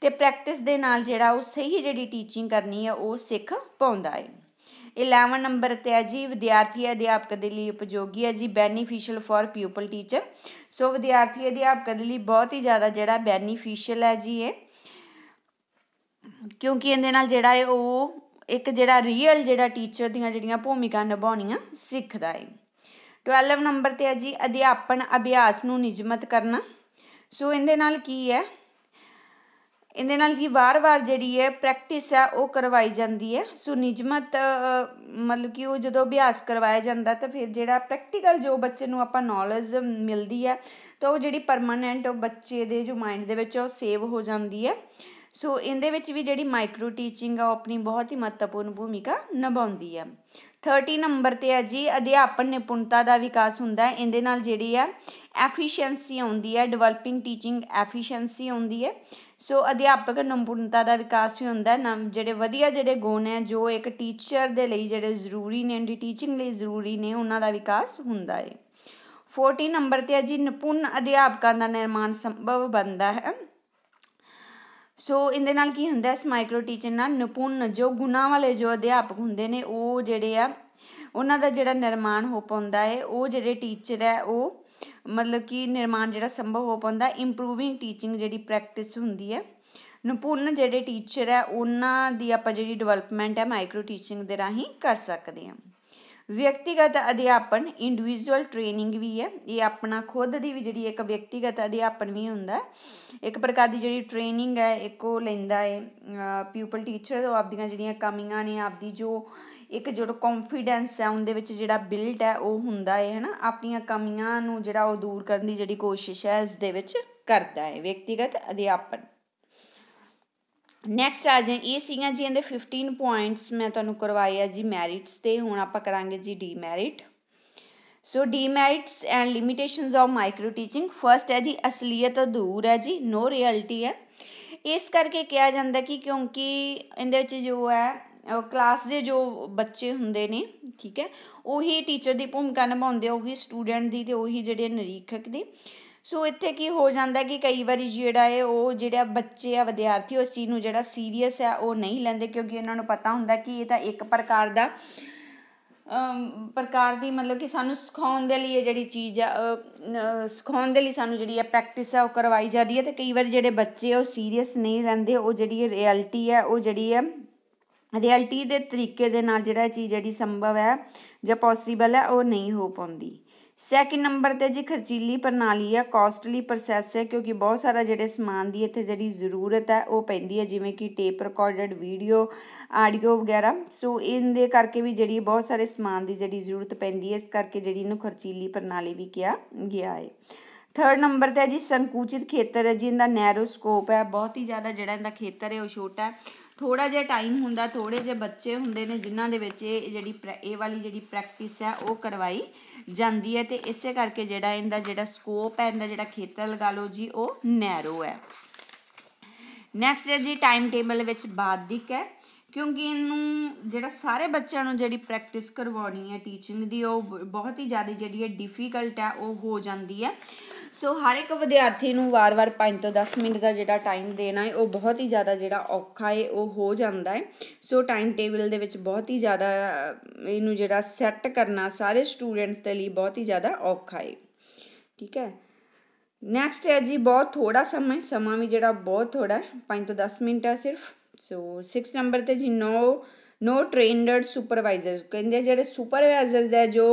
ਤੇ ਪ੍ਰੈਕਟਿਸ ਦੇ ਨਾਲ ਜਿਹੜਾ ਉਹ ਸਹੀ ਜਿਹੜੀ ਟੀਚਿੰਗ ਕਰਨੀ ਹੈ ਉਹ ਸਿੱਖ ਪਾਉਂਦਾ ਹੈ 11 ਨੰਬਰ ਤੇ ਹੈ ਜੀ ਵਿਦਿਆਰਥੀ ਅਧਿਆਪਕ ਦੇ ਲਈ ਉਪਯੋਗੀ ਹੈ ਜੀ beneficial for people teacher so ਵਿਦਿਆਰਥੀ ਅਧਿਆਪਕ ਦੇ ਲਈ ਬਹੁਤ ਹੀ ਜ਼ਿਆਦਾ ਜਿਹੜਾ ਬੈਨੀਫੀਸ਼ੀਅਲ ਹੈ ਜੀ ਇਹ ਕਿਉਂਕਿ ਇਹਦੇ ਨਾਲ ਜਿਹੜਾ ਹੈ ਉਹ ਇੱਕ ਜਿਹੜਾ ਰੀਅਲ ਜਿਹੜਾ ਟੀਚਰ ਦੀਆਂ ਜਿਹੜੀਆਂ ਭੂਮਿਕਾ ਨਿਭਾਉਣੀਆਂ ਸਿੱਖਦਾ ਹੈ 12 ਨੰਬਰ ਤੇ ਹੈ ਜੀ ਅਧਿਆਪਨ ਅਭਿਆਸ ਨੂੰ ਨਿਯਮਤ ਕਰਨਾ ਸੋ ਇਹਦੇ ਨਾਲ ਕੀ ਹੈ ਇਹਦੇ ਨਾਲ ਕੀ ਵਾਰ-ਵਾਰ ਜਿਹੜੀ ਹੈ ਪ੍ਰੈਕਟਿਸ ਹੈ ਉਹ ਕਰਵਾਈ ਜਾਂਦੀ ਹੈ ਸੋ ਨਿਯਮਤ ਮਤਲਬ ਕਿ ਉਹ ਜਦੋਂ ਅਭਿਆਸ ਕਰਵਾਇਆ ਜਾਂਦਾ ਤਾਂ ਫਿਰ ਜਿਹੜਾ ਪ੍ਰੈਕਟੀਕਲ ਜੋ ਬੱਚੇ ਨੂੰ ਆਪਾਂ ਨੌਲੇਜ ਮਿਲਦੀ ਹੈ ਤਾਂ ਉਹ ਜਿਹੜੀ ਪਰਮਨੈਂਟ ਉਹ ਬੱਚੇ ਦੇ ਜੋ ਮਾਈਂਡ ਦੇ ਵਿੱਚ ਉਹ ਸੇਵ ਹੋ ਜਾਂਦੀ ਹੈ ਸੋ ਇਹਦੇ ਵਿੱਚ ਵੀ ਜਿਹੜੀ ਮਾਈਕਰੋ ਟੀਚਿੰਗ ਆ ਉਹ ਆਪਣੀ ਬਹੁਤ ਹੀ ਮਹੱਤਵਪੂਰਨ ਭੂਮਿਕਾ ਨਿਭਾਉਂਦੀ ਹੈ 30 ਨੰਬਰ ਤੇ ਹੈ ਜੀ ਅਧਿਆਪਨ ਨਿਪੁੰਨਤਾ ਦਾ ਵਿਕਾਸ ਹੁੰਦਾ ਹੈ ਇਹਦੇ ਨਾਲ ਜਿਹੜੀ ਹੈ ਐਫੀਸ਼ੀਐਂਸੀ ਆਉਂਦੀ ਹੈ ਡਿਵੈਲਪਿੰਗ ਟੀਚਿੰਗ ਐਫੀਸ਼ੀਐਂਸੀ ਆਉਂਦੀ ਹੈ ਸੋ ਅਧਿਆਪਕ ਨਿਪੁੰਨਤਾ ਦਾ ਵਿਕਾਸ ਵੀ ਹੁੰਦਾ ਹੈ ਜਿਹੜੇ ਵਧੀਆ ਜਿਹੜੇ ਗੁਣ ਹੈ ਜੋ ਇੱਕ ਟੀਚਰ ਦੇ ਲਈ ਜਿਹੜੇ ਜ਼ਰੂਰੀ ਨੇ ਉਹਦੀ ਟੀਚਿੰਗ ਲਈ ਜ਼ਰੂਰੀ ਨੇ ਉਹਨਾਂ ਦਾ ਵਿਕਾਸ ਹੁੰਦਾ ਹੈ 14 ਨੰਬਰ ਤੇ ਹੈ ਜੀ ਨਿਪੁੰਨ ਅਧਿਆਪਕਾਂ ਦਾ ਨਿਰਮਾਣ ਸੰਭਵ ਬੰਦਾ ਹੈ ਸੋ ਇਹਦੇ ਨਾਲ ਕੀ ਹੁੰਦਾ ਇਸ ਮਾਈਕਰੋ ਟੀਚਰ ਨਾਲ ਨਿਪੁੰਨ ਜੋ ਗੁਣਾ ਵਾਲੇ ਜੋ ਅਧਿਆਪਕ ਹੁੰਦੇ ਨੇ ਉਹ ਜਿਹੜੇ ਆ ਉਹਨਾਂ ਦਾ ਜਿਹੜਾ ਨਿਰਮਾਣ ਹੋ ਪਉਂਦਾ ਹੈ ਉਹ ਜਿਹੜੇ ਟੀਚਰ ਹੈ ਉਹ ਮਤਲਬ ਕਿ ਨਿਰਮਾਣ ਜਿਹੜਾ ਸੰਭਵ ਹੋ ਪਉਂਦਾ ਇੰਪਰੂਵਿੰਗ ਟੀਚਿੰਗ ਜਿਹੜੀ ਪ੍ਰੈਕਟਿਸ ਹੁੰਦੀ ਹੈ ਨਿਪੁੰਨ ਜਿਹੜੇ ਟੀਚਰ ਹੈ ਉਹਨਾਂ ਦੀ ਆਪਾਂ ਜਿਹੜੀ ਡਿਵੈਲਪਮੈਂਟ ਹੈ ਮਾਈਕਰੋ ਟੀਚਿੰਗ ਦੇ ਰਾਹੀਂ ਕਰ ਸਕਦੇ ਹਾਂ ਵਿਅਕਤੀਗਤ ਅਧਿਆਪਨ ਇੰਡੀਵਿਜੂਅਲ ਟ੍ਰੇਨਿੰਗ ਵੀ ਹੈ ਇਹ ਆਪਣਾ ਖੁਦ ਦੀ ਵੀ ਜਿਹੜੀ ਇੱਕ ਵਿਅਕਤੀਗਤ ਅਧਿਆਪਨ ਵੀ ਹੁੰਦਾ ਇੱਕ ਪ੍ਰਕਾਰ ਦੀ ਜਿਹੜੀ ਟ੍ਰੇਨਿੰਗ ਹੈ ਇੱਕ ਉਹ ਲੈਂਦਾ ਹੈ ਪੀਪਲ ਟੀਚਰ ਉਹ ਆਪਦੀਆਂ ਜਿਹੜੀਆਂ ਕਮੀਆਂ ਨੇ ਆਪਦੀ ਜੋ ਇੱਕ ਜਿਹੜਾ ਕੌਨਫੀਡੈਂਸ ਹੈ ਉਹਦੇ ਵਿੱਚ ਜਿਹੜਾ ਬਿਲਡ ਹੈ ਉਹ ਹੁੰਦਾ ਹੈ ਹਨਾ ਆਪਣੀਆਂ ਕਮੀਆਂ ਨੂੰ ਜਿਹੜਾ ਉਹ ਦੂਰ ਕਰਨ ਦੀ ਜਿਹੜੀ ਕੋਸ਼ਿਸ਼ ਹੈ ਇਸ ਦੇ ਵਿੱਚ ਕਰਦਾ ਹੈ ਵਿਅਕਤੀਗਤ ਅਧਿਆਪਨ ਨੈਕਸਟ ਆ ਜੇ ਇਹ ਸੀਗਾ ਜੀ ਇਹਦੇ 15 ਪੁਆਇੰਟਸ ਮੈਂ ਤੁਹਾਨੂੰ ਕਰਵਾਏ ਆ ਜੀ ਮੈਰਿਟਸ ਤੇ ਹੁਣ ਆਪਾਂ ਕਰਾਂਗੇ ਜੀ demerit so demerits and limitations of micro teaching first ਹੈ ਜੀ ਅਸਲੀਅਤ ਦੂਰ ਹੈ ਜੀ ਨੋ ਰਿਐਲਿਟੀ ਹੈ ਇਸ ਕਰਕੇ ਕਿਹਾ ਜਾਂਦਾ ਕਿ ਕਿਉਂਕਿ ਇਹਦੇ ਵਿੱਚ ਜੋ ਹੈ ਕਲਾਸ ਦੇ ਜੋ ਬੱਚੇ ਹੁੰਦੇ ਨੇ ਠੀਕ ਹੈ ਉਹੀ ਟੀਚਰ ਦੀ ਭੂਮਿਕਾ ਨਿਭਾਉਂਦੇ ਉਹੀ ਸਟੂਡੈਂਟ ਦੀ ਤੇ ਉਹੀ ਜਿਹੜੇ ਨਿਰੀਖਕ ਦੀ ਸੋ ਇੱਥੇ ਕੀ ਹੋ ਜਾਂਦਾ ਕਿ ਕਈ ਵਾਰੀ ਜਿਹੜਾ ਹੈ ਉਹ ਜਿਹੜਾ ਬੱਚੇ ਆ ਵਿਦਿਆਰਥੀ ਉਸ ਚੀਜ਼ ਨੂੰ ਜਿਹੜਾ ਸੀਰੀਅਸ ਆ ਉਹ ਨਹੀਂ ਲੈਂਦੇ ਕਿਉਂਕਿ ਇਹਨਾਂ ਨੂੰ ਪਤਾ ਹੁੰਦਾ ਕਿ ਇਹ ਤਾਂ ਇੱਕ ਪ੍ਰਕਾਰ ਦਾ ਪ੍ਰਕਾਰ ਦੀ ਮਤਲਬ ਕਿ ਸਾਨੂੰ ਸਿਖਾਉਣ ਦੇ ਲਈ ਜਿਹੜੀ ਚੀਜ਼ ਆ ਸਿਖਾਉਣ ਦੇ ਲਈ ਸਾਨੂੰ ਜਿਹੜੀ ਹੈ ਪ੍ਰੈਕਟਿਸ ਆ ਉਹ ਕਰਵਾਈ ਜਾਂਦੀ ਹੈ ਤੇ ਕਈ ਵਾਰ ਜਿਹੜੇ ਬੱਚੇ ਉਹ ਸੀਰੀਅਸ ਨਹੀਂ ਲੈਂਦੇ ਉਹ ਜਿਹੜੀ ਰਿਐਲਿਟੀ ਹੈ ਉਹ ਜਿਹੜੀ ਹੈ ਰਿਐਲਿਟੀ ਦੇ ਤਰੀਕੇ ਦੇ ਨਾਲ ਜਿਹੜਾ ਚੀਜ਼ ਜਿਹੜੀ ਸੰਭਵ ਹੈ ਜਾਂ ਪੋਸੀਬਲ ਹੈ ਉਹ ਨਹੀਂ ਹੋ ਪਉਂਦੀ ਸੈਕਿੰਡ ਨੰਬਰ ਤੇ ਜੀ ਖਰਚੀਲੀ ਪ੍ਰਣਾਲੀ ਹੈ ਕਾਸਟਲੀ ਪ੍ਰੋਸੈਸ ਹੈ ਕਿਉਂਕਿ ਬਹੁਤ ਸਾਰਾ ਜਿਹੜੇ ਸਮਾਨ ਦੀ ਇੱਥੇ ਜਿਹੜੀ ਜ਼ਰੂਰਤ ਹੈ ਉਹ ਪੈਂਦੀ ਹੈ ਜਿਵੇਂ ਕਿ ਟੇਪ ਰਿਕਾਰਡਡ ਵੀਡੀਓ ਆਡੀਓ ਵਗੈਰਾ ਸੋ ਦੇ ਕਰਕੇ ਵੀ ਜਿਹੜੀ ਬਹੁਤ ਸਾਰੇ ਸਮਾਨ ਦੀ ਜਿਹੜੀ ਜ਼ਰੂਰਤ ਪੈਂਦੀ ਹੈ ਇਸ ਕਰਕੇ ਜਿਹੜੀ ਇਹਨੂੰ ਖਰਚੀਲੀ ਪ੍ਰਣਾਲੀ ਵੀ ਕਿਹਾ ਗਿਆ ਹੈ ਥਰਡ ਨੰਬਰ ਤੇ ਜੀ ਸੰਕੁਚਿਤ ਖੇਤਰ ਹੈ ਜੀ ਨੈਰੋ ਸਕੋਪ ਹੈ ਬਹੁਤ ਹੀ ਜ਼ਿਆਦਾ ਜਿਹੜਾ ਇਹਦਾ ਖੇਤਰ ਹੈ ਉਹ ਛੋਟਾ ਹੈ ਥੋੜਾ ਜਿਹਾ ਟਾਈਮ ਹੁੰਦਾ ਥੋੜੇ ਜਿਹੇ ਬੱਚੇ ਹੁੰਦੇ ਨੇ ਜਿਨ੍ਹਾਂ ਦੇ ਵਿੱਚ ਇਹ ਜਿਹੜੀ ਇਹ ਵਾਲੀ ਜਿਹੜੀ ਪ੍ਰੈਕਟਿਸ ਹੈ ਉਹ ਕਰਵਾਈ ਜਾਂਦੀ ਹੈ ਤੇ ਇਸੇ ਕਰਕੇ ਜਿਹੜਾ ਇਹਦਾ ਜਿਹੜਾ ਸਕੋਪ ਹੈ ਇਹਦਾ ਜਿਹੜਾ ਖੇਤਰ ਲਗਾ ਲਓ ਜੀ ਉਹ ਨੈਰੋ ਹੈ ਨੈਕਸਟ ਹੈ ਜੀ ਟਾਈਮ ਟੇਬਲ ਵਿੱਚ ਬਾਦਿਕ ਹੈ ਕਿਉਂਕਿ ਇਹਨੂੰ ਜਿਹੜਾ ਸਾਰੇ ਬੱਚਿਆਂ ਨੂੰ ਜਿਹੜੀ ਪ੍ਰੈਕਟਿਸ ਕਰਵਾਉਣੀ ਹੈ ਟੀਚਿੰਗ ਦੀ ਉਹ ਬਹੁਤ ਹੀ ਜ਼ਿਆਦਾ ਜਿਹੜੀ ਹੈ ਡਿਫਿਕਲਟ ਹੈ ਉਹ ਹੋ ਜਾਂਦੀ ਹੈ ਸੋ ਹਰ ਇੱਕ ਵਿਦਿਆਰਥੀ ਨੂੰ ਵਾਰ-ਵਾਰ 5 ਤੋਂ 10 ਮਿੰਟ ਦਾ ਜਿਹੜਾ ਟਾਈਮ ਦੇਣਾ ਹੈ ਉਹ ਬਹੁਤ ਹੀ ਜ਼ਿਆਦਾ ਜਿਹੜਾ ਔਖਾ ਹੈ ਉਹ ਹੋ ਜਾਂਦਾ ਹੈ ਸੋ ਟਾਈਮ ਟੇਬਲ ਦੇ ਵਿੱਚ ਬਹੁਤ ਹੀ ਜ਼ਿਆਦਾ ਇਹਨੂੰ ਜਿਹੜਾ ਸੈੱਟ ਕਰਨਾ ਸਾਰੇ ਸਟੂਡੈਂਟਸ ਦੇ ਲਈ ਬਹੁਤ ਹੀ ਜ਼ਿਆਦਾ ਔਖਾ ਹੈ ਠੀਕ ਹੈ ਨੈਕਸਟ ਹੈ ਜੀ ਬਹੁਤ ਥੋੜਾ ਸਮਾਂ ਸਮਾਂ ਵੀ ਜਿਹੜਾ ਬਹੁਤ ਥੋੜਾ ਹੈ 5 ਤੋਂ 10 ਮਿੰਟ ਹੈ ਸਿਰਫ ਸੋ 6 ਨੰਬਰ ਤੇ ਜੀ ਨੋ ਨੋ ਟ੍ਰੇਨਡ ਸੁਪਰਵਾਈਜ਼ਰ ਕਹਿੰਦੇ ਜਿਹੜੇ ਸੁਪਰਵਾਈਜ਼ਰ ਹੈ ਜੋ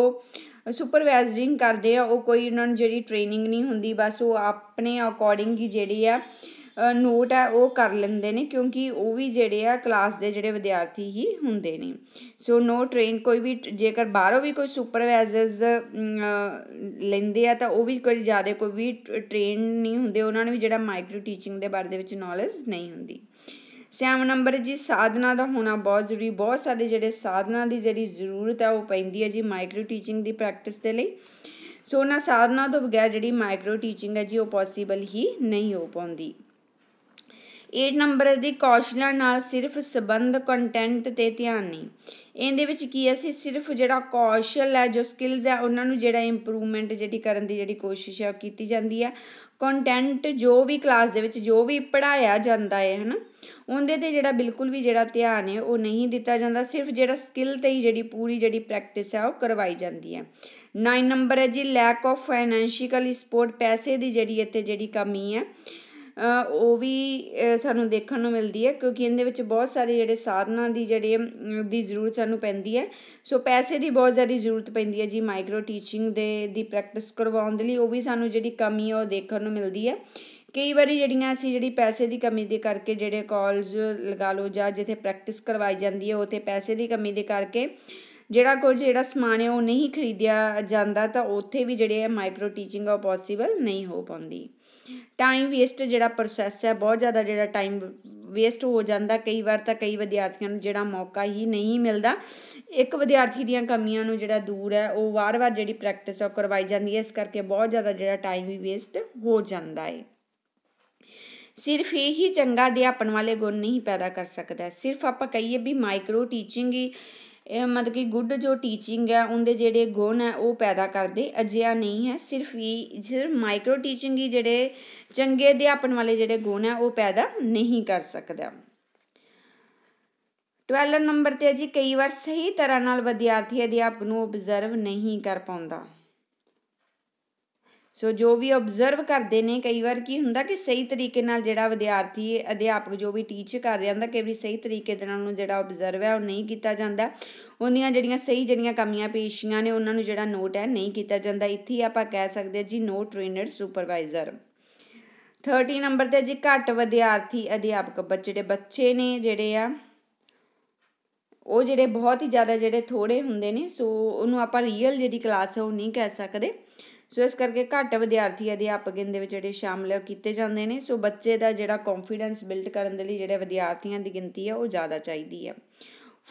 ਸੁਪਰਵਾਈਜ਼ਿੰਗ ਕਰਦੇ ਆ ਉਹ ਕੋਈ ਉਹਨਾਂ ਨੂੰ ਜਿਹੜੀ ਟ੍ਰੇਨਿੰਗ ਨਹੀਂ ਹੁੰਦੀ ਬਸ ਉਹ ਆਪਣੇ ਅਕੋਰਡਿੰਗ ਹੀ ਜਿਹੜੀ ਆ ਨੋਟ ਆ ਉਹ ਕਰ ਲੈਂਦੇ ਨੇ ਕਿਉਂਕਿ ਉਹ ਵੀ ਜਿਹੜੇ ਆ ਕਲਾਸ ਦੇ ਜਿਹੜੇ ਵਿਦਿਆਰਥੀ ਹੀ ਹੁੰਦੇ ਨੇ ਸੋ ਨੋ ਟ੍ਰੇਨ ਕੋਈ ਵੀ ਜੇਕਰ ਬਾਹਰੋਂ ਵੀ ਕੋਈ ਸੁਪਰਵਾਈਜ਼ਰਸ ਲੈਂਦੇ ਆ ਤਾਂ ਉਹ ਵੀ ਕੋਈ ਜ਼ਿਆਦਾ ਕੋਈ ਵੀ ਟ੍ਰੇਨ ਨਹੀਂ ਹੁੰਦੇ ਉਹਨਾਂ ਨੂੰ ਵੀ ਜਿਹੜਾ ਮਾਈਕਰੋ ਟੀਚਿੰਗ ਦੇ ਬਾਰੇ ਦੇ ਵਿੱਚ ਨੌਲੇਜ ਨਹੀਂ ਹੁੰਦੀ ਸੈਮ ਨੰਬਰ ਜੀ ਸਾਧਨਾ ਦਾ ਹੋਣਾ ਬਹੁਤ ਜ਼ਰੂਰੀ ਬਹੁਤ ਸਾਰੇ ਜਿਹੜੇ ਸਾਧਨਾ ਦੀ ਜਿਹੜੀ ਜ਼ਰੂਰਤ ਹੈ ਉਹ ਪੈਂਦੀ ਹੈ ਜੀ ਮਾਈਕਰੋ ਟੀਚਿੰਗ ਦੀ ਪ੍ਰੈਕਟਿਸ ਦੇ ਲਈ ਸੋ ਨਾ ਸਾਧਨਾ ਤੋਂ ਬਗੈਰ ਜਿਹੜੀ ਮਾਈਕਰੋ ਟੀਚਿੰਗ ਹੈ ਜੀ ਉਹ ਪੋਸੀਬਲ ਹੀ ਨਹੀਂ ਹੋ ਪਾਉਂਦੀ 8 ਨੰਬਰ ਦੀ ਕੌਸ਼ਲਾਂ ਨਾਲ ਸਿਰਫ ਸਬੰਧ ਕੰਟੈਂਟ ਤੇ ਧਿਆਨ ਨਹੀਂ ਇਹਦੇ ਵਿੱਚ ਕੀ ਅਸੀਂ ਸਿਰਫ ਜਿਹੜਾ ਕੌਸ਼ਲ ਹੈ ਜੋ ਸਕਿੱਲਸ ਹੈ ਉਹਨਾਂ ਨੂੰ ਜਿਹੜਾ ਇੰਪਰੂਵਮੈਂਟ ਜਿਹੜੀ ਕਰਨ ਦੀ ਜਿਹੜੀ ਕੋਸ਼ਿਸ਼ ਹੈ ਕੀਤੀ ਜਾਂਦੀ ਹੈ ਕੰਟੈਂਟ ਜੋ ਵੀ ਕਲਾਸ ਦੇ ਵਿੱਚ ਜੋ ਵੀ ਪੜਾਇਆ ਜਾਂਦਾ ਹੈ ਹਨਾ ਉਹਦੇ ਤੇ ਜਿਹੜਾ ਬਿਲਕੁਲ ਵੀ ਜਿਹੜਾ ਧਿਆਨ ਹੈ ਉਹ ਨਹੀਂ ਦਿੱਤਾ ਜਾਂਦਾ ਸਿਰਫ ਜਿਹੜਾ ਸਕਿੱਲ ਤੇ ਹੀ ਜਿਹੜੀ ਪੂਰੀ ਜਿਹੜੀ ਪ੍ਰੈਕਟਿਸ ਹੈ ਉਹ ਕਰਵਾਈ ਜਾਂਦੀ ਹੈ 9 ਨੰਬਰ ਹੈ ਜੀ ਲੈਕ ਆਫ ਫਾਈਨੈਂਸ਼ੀਅਲ ਸਪੋਰਟ ਪੈਸੇ ਦੀ ਜਿਹੜੀ ਇੱਥੇ ਜਿਹੜੀ ਕਮੀ ਹੈ ਉਹ ਵੀ ਸਾਨੂੰ ਦੇਖਣ ਨੂੰ ਮਿਲਦੀ ਹੈ ਕਿਉਂਕਿ ਇਹਦੇ ਵਿੱਚ ਬਹੁਤ ਸਾਰੇ ਜਿਹੜੇ ਸਾਧਨਾਂ ਦੀ ਜਿਹੜੇ ਦੀ ਜ਼ਰੂਰਤ ਸਾਨੂੰ ਪੈਂਦੀ ਹੈ ਸੋ ਪੈਸੇ ਦੀ ਬਹੁਤ ਜ਼ਿਆਦਾ ਜ਼ਰੂਰਤ ਪੈਂਦੀ ਹੈ ਜੀ ਮਾਈਕਰੋ ਟੀਚਿੰਗ ਦੇ ਦੀ ਪ੍ਰੈਕਟਿਸ ਕਰਵਾਉਣ ਦੇ ਲਈ ਉਹ ਵੀ ਸਾਨੂੰ ਜਿਹੜੀ ਕਮੀ ਉਹ ਦੇਖਣ ਨੂੰ ਮਿਲਦੀ ਹੈ ਕਈ ਵਾਰੀ ਜਿਹੜੀਆਂ ਅਸੀਂ ਜਿਹੜੀ ਪੈਸੇ ਦੀ ਕਮੀ ਦੇ ਕਰਕੇ ਜਿਹੜੇ ਕਾਲਜ ਲਗਾ ਲਓ ਜਾਂ ਜਿੱਥੇ ਪ੍ਰੈਕਟਿਸ ਕਰਵਾਈ ਜਾਂਦੀ ਹੈ ਉਥੇ ਪੈਸੇ ਦੀ ਕਮੀ ਦੇ ਕਰਕੇ ਜਿਹੜਾ ਕੁਝ ਜਿਹੜਾ ਸਮਾਨ ਹੈ ਉਹ ਨਹੀਂ ਖਰੀਦਿਆ ਜਾਂਦਾ ਤਾਂ ਉੱਥੇ ਵੀ ਜਿਹੜੇ ਹੈ ਮਾਈਕਰੋ ਟੀਚਿੰਗ ਆ ਪੋਸੀਬਲ ਨਹੀਂ ਹੋ ਪਉਂਦੀ ਟਾਈਮ ਵੇਸਟ ਜਿਹੜਾ ਪ੍ਰੋਸੈਸ ਹੈ ਬਹੁਤ ਜ਼ਿਆਦਾ ਜਿਹੜਾ ਟਾਈਮ ਵੇਸਟ ਹੋ ਜਾਂਦਾ ਕਈ ਵਾਰ ਤਾਂ ਕਈ ਵਿਦਿਆਰਥੀਆਂ ਨੂੰ ਜਿਹੜਾ ਮੌਕਾ ਹੀ ਨਹੀਂ ਮਿਲਦਾ ਇੱਕ ਵਿਦਿਆਰਥੀ ਦੀਆਂ ਕਮੀਆਂ ਨੂੰ ਜਿਹੜਾ ਦੂਰ ਹੈ ਉਹ ਵਾਰ-ਵਾਰ ਜਿਹੜੀ ਪ੍ਰੈਕਟਿਸ ਆ ਕਰਵਾਈ ਜਾਂਦੀ ਹੈ ਇਸ ਕਰਕੇ ਬਹੁਤ ਜ਼ਿਆਦਾ ਜਿਹੜਾ ਟਾਈਮ ਵੀ ਵੇਸਟ ਹੋ ਜਾਂਦਾ ਹੈ ਸਿਰਫ ਇਹ ਹੀ ਚੰਗਾ ਅਧਿਆਪਨ ਵਾਲੇ ਗੁਣ ਨਹੀਂ ਪੈਦਾ ਕਰ ਸਕਦਾ ਸਿਰਫ ਆਪਾਂ ਕਹੀਏ ਵੀ ਮਾਈਕਰੋ ਟੀਚਿੰਗ ਹੀ ਮਤਲਬ ਕਿ ਗੁੱਡ ਜੋ ਟੀਚਿੰਗ ਹੈ ਉਹਦੇ ਜਿਹੜੇ ਗੁਣ ਹੈ ਉਹ ਪੈਦਾ ਕਰਦੇ ਅਜਿਹਾ ਨਹੀਂ ਹੈ ਸਿਰਫ ਹੀ ਸਿਰਫ ਮਾਈਕਰੋ ਟੀਚਿੰਗ ਹੀ ਜਿਹੜੇ ਚੰਗੇ ਅਧਿਆਪਨ ਵਾਲੇ ਜਿਹੜੇ ਗੁਣ ਹੈ ਉਹ ਪੈਦਾ ਨਹੀਂ ਕਰ ਸਕਦਾ 12 ਨੰਬਰ ਤੇ ਜੀ ਕਈ ਵਾਰ ਸਹੀ ਤਰ੍ਹਾਂ ਨਾਲ ਵਿਦਿਆਰਥੀ ਅਧਿਆਪਕ ਨੂੰ ਆਬਜ਼ਰਵ ਨਹੀਂ ਕਰ ਪਾਉਂਦਾ ਸੋ ਜੋ ਵੀ ਆਬਜ਼ਰਵ ਕਰਦੇ ਨੇ ਕਈ ਵਾਰ ਕੀ ਹੁੰਦਾ ਕਿ ਸਹੀ ਤਰੀਕੇ ਨਾਲ ਜਿਹੜਾ ਵਿਦਿਆਰਥੀ ਅਧਿਆਪਕ ਜੋ ਵੀ ਟੀਚ ਕਰ ਰਿਹਾ ਹੁੰਦਾ ਕਈ ਵੀ ਸਹੀ ਤਰੀਕੇ ਦੇ ਨਾਲ ਉਹਨੂੰ ਜਿਹੜਾ ਆਬਜ਼ਰਵ ਹੈ ਉਹ ਨਹੀਂ ਕੀਤਾ ਜਾਂਦਾ ਉਹਨੀਆਂ ਜਿਹੜੀਆਂ ਸਹੀ ਜਿਹੜੀਆਂ ਕਮੀਆਂ ਪੇਸ਼ੀਆਂ ਨੇ ਉਹਨਾਂ ਨੂੰ ਜਿਹੜਾ ਨੋਟ ਹੈ ਨਹੀਂ ਕੀਤਾ ਜਾਂਦਾ ਇੱਥੇ ਆਪਾਂ ਕਹਿ ਸਕਦੇ ਜੀ ਨੋ ਟ੍ਰੇਨਡ ਸੁਪਰਵਾਈਜ਼ਰ 30 ਨੰਬਰ ਤੇ ਜੀ ਘੱਟ ਵਿਦਿਆਰਥੀ ਅਧਿਆਪਕ ਬੱਚੇ ਬੱਚੇ ਨੇ ਜਿਹੜੇ ਆ ਉਹ ਜਿਹੜੇ ਬਹੁਤ ਹੀ ਜ਼ਿਆਦਾ ਜਿਹੜੇ ਥੋੜੇ ਹੁੰਦੇ ਨੇ ਸੋ ਉਹਨੂੰ ਆਪਾਂ ਰੀਅਲ ਜਿਹੜੀ ਕਲਾਸ ਹੈ ਉਹ ਨਹੀਂ ਕਹਿ ਸਕਦੇ ਸੋ ਇਸ ਕਰਕੇ ਘੱਟ ਵਿਦਿਆਰਥੀ ਅਧਿਆਪਕ ਇਹਦੇ ਵਿੱਚ ਜਿਹੜੇ ਸ਼ਾਮਲ ਕੀਤੇ ਜਾਂਦੇ ਨੇ ਸੋ ਬੱਚੇ ਦਾ ਜਿਹੜਾ ਕੌਨਫੀਡੈਂਸ ਬਿਲਡ ਕਰਨ ਦੇ ਲਈ ਜਿਹੜੇ ਵਿਦਿਆਰਥੀਆਂ ਦੀ ਗਿਣਤੀ ਹੈ ਉਹ ਜ਼ਿਆਦਾ ਚਾਹੀਦੀ ਹੈ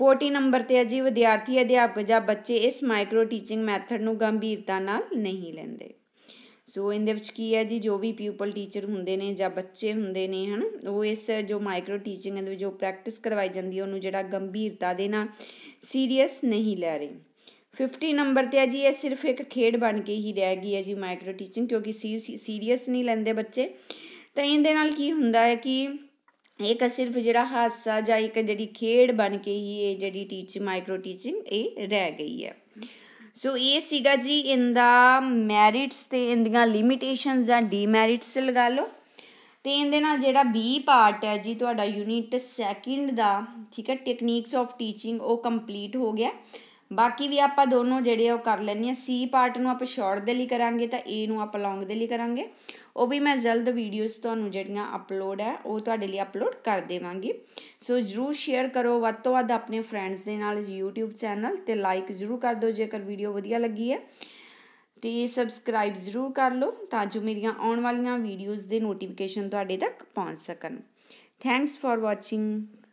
40 ਨੰਬਰ ਤੇ ਅਜੀ ਵਿਦਿਆਰਥੀ ਅਧਿਆਪਕ ਜਾਂ ਬੱਚੇ ਇਸ ਮਾਈਕਰੋ ਟੀਚਿੰਗ ਮੈਥਡ ਨੂੰ ਗੰਭੀਰਤਾ ਨਾਲ ਨਹੀਂ ਲੈਂਦੇ ਸੋ ਇਹਦੇ ਵਿੱਚ ਕੀ ਹੈ ਜੀ ਜੋ ਵੀ ਪੀਪਲ ਟੀਚਰ ਹੁੰਦੇ ਨੇ ਜਾਂ ਬੱਚੇ ਹੁੰਦੇ ਨੇ ਹਨ ਉਹ ਇਸ ਜੋ ਮਾਈਕਰੋ ਟੀਚਿੰਗ ਦੇ ਵਿੱਚ ਜੋ ਪ੍ਰੈਕਟਿਸ ਕਰਵਾਈ ਜਾਂਦੀ ਹੈ ਉਹਨੂੰ ਜਿਹੜਾ ਗੰਭੀਰਤਾ ਦੇ ਨਾਲ ਸੀਰੀਅਸ ਨਹੀਂ ਲੈ ਰਹੇ 50 ਨੰਬਰ ਤੇ ਆ ਜੀ ਇਹ ਸਿਰਫ ਇੱਕ ਖੇਡ ਬਣ ਕੇ ਹੀ ਰਹਿ ਗਈ ਹੈ ਜੀ ਮਾਈਕਰੋ ਟੀਚਿੰਗ ਕਿਉਂਕਿ ਸੀਰੀਅਸ ਨਹੀਂ ਲੈਂਦੇ ਬੱਚੇ ਤਾਂ ਇਹਦੇ ਨਾਲ ਕੀ ਹੁੰਦਾ ਹੈ ਕਿ ਇੱਕ ਸਿਰਫ ਜਿਹੜਾ ਹਾਸਾ ਜਾਂ ਇੱਕ ਜਿਹੜੀ ਖੇਡ ਬਣ ਕੇ ਹੀ ਇਹ ਜਿਹੜੀ ਟੀਚ ਮਾਈਕਰੋ ਟੀਚਿੰਗ ਇਹ ਰਹਿ ਗਈ ਹੈ ਸੋ ਇਹ ਸੀਗਾ ਜੀ ਇਹਦਾ ਮੈਰਿਟਸ ਤੇ ਇਹਦੀਆਂ ਲਿਮਿਟੇਸ਼ਨਸ ਜਾਂ ਡੀਮੈਰਿਟਸ ਲਗਾ ਲਓ ਤੇ ਇਹਦੇ ਨਾਲ ਜਿਹੜਾ ਬੀ ਪਾਰਟ ਹੈ ਜੀ ਤੁਹਾਡਾ ਯੂਨਿਟ ਸੈਕਿੰਡ ਦਾ ਠੀਕ ਹੈ ਟੈਕਨੀਕਸ ਆਫ ਟੀਚਿੰਗ ਉਹ ਕੰਪਲੀਟ ਹੋ ਗਿਆ ਬਾਕੀ ਵੀ ਆਪਾਂ ਦੋਨੋਂ ਜਿਹੜੇ ਉਹ ਕਰ ਲੈਣੀ ਆ ਸੀ ਪਾਰਟ ਨੂੰ ਆਪਾਂ ਸ਼ਾਰਟ ਦੇ ਲਈ ਕਰਾਂਗੇ ਤਾਂ ਏ ਨੂੰ ਆਪਾਂ ਲੌਂਗ ਦੇ ਲਈ ਕਰਾਂਗੇ ਉਹ ਵੀ ਮੈਂ ਜਲਦ ਵੀਡੀਓਜ਼ ਤੁਹਾਨੂੰ ਜਿਹੜੀਆਂ ਅਪਲੋਡ ਹੈ ਉਹ ਤੁਹਾਡੇ ਲਈ ਅਪਲੋਡ ਕਰ ਦੇਵਾਂਗੀ ਸੋ ਜਰੂਰ ਸ਼ੇਅਰ ਕਰੋ ਵੱਧ ਤੋਂ ਵੱਧ ਆਪਣੇ ਫਰੈਂਡਸ ਦੇ ਨਾਲ ਇਸ YouTube ਚੈਨਲ ਤੇ ਲਾਈਕ ਜਰੂਰ ਕਰ ਦਿਓ ਜੇਕਰ ਵੀਡੀਓ ਵਧੀਆ ਲੱਗੀ ਹੈ ਤੇ ਸਬਸਕ੍ਰਾਈਬ ਜ਼ਰੂਰ ਕਰ ਲਓ ਤਾਂ ਜੋ ਮੇਰੀਆਂ ਆਉਣ ਵਾਲੀਆਂ ਵੀਡੀਓਜ਼ ਦੇ ਨੋਟੀਫਿਕੇਸ਼ਨ ਤੁਹਾਡੇ ਤੱਕ ਪਹੁੰਚ ਸਕਣ ਥੈਂਕਸ ਫਾਰ ਵਾਚਿੰਗ